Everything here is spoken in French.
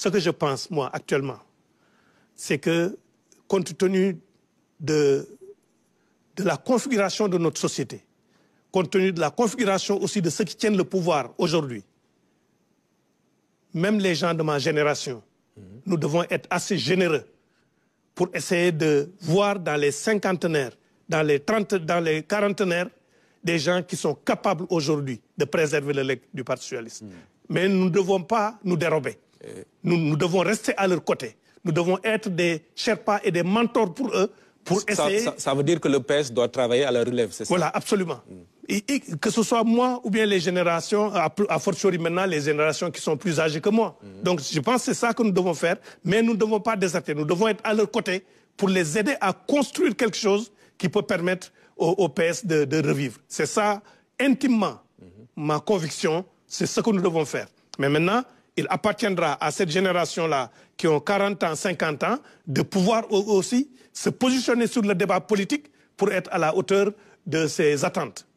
Ce que je pense, moi, actuellement, c'est que, compte tenu de, la configuration de notre société, compte tenu de la configuration aussi de ceux qui tiennent le pouvoir aujourd'hui, même les gens de ma génération, mhm. nous devons être assez généreux pour essayer de voir dans les cinquantenaires, dans les, trente, dans les quarantenaires, des gens qui sont capables aujourd'hui de préserver le legs du Parti socialiste. Mhm. Mais nous ne devons pas nous dérober. Nous, devons rester à leur côté. Nous devons être des Sherpas et des mentors pour eux, pour essayer... Ça, veut dire que le PS doit travailler à leur relève, c'est ça Voilà, absolument. que ce soit moi ou bien les générations, à, fortiori maintenant, les générations qui sont plus âgées que moi. Mhm. Donc je pense que c'est ça que nous devons faire, mais nous ne devons pas déserter. Nous devons être à leur côté pour les aider à construire quelque chose qui peut permettre au, PS de, revivre. C'est ça, intimement, mhm. ma conviction, c'est ce que nous devons faire. Mais maintenant, il appartiendra à cette génération-là qui ont 40 ans, 50 ans, de pouvoir eux aussi se positionner sur le débat politique pour être à la hauteur de ses attentes.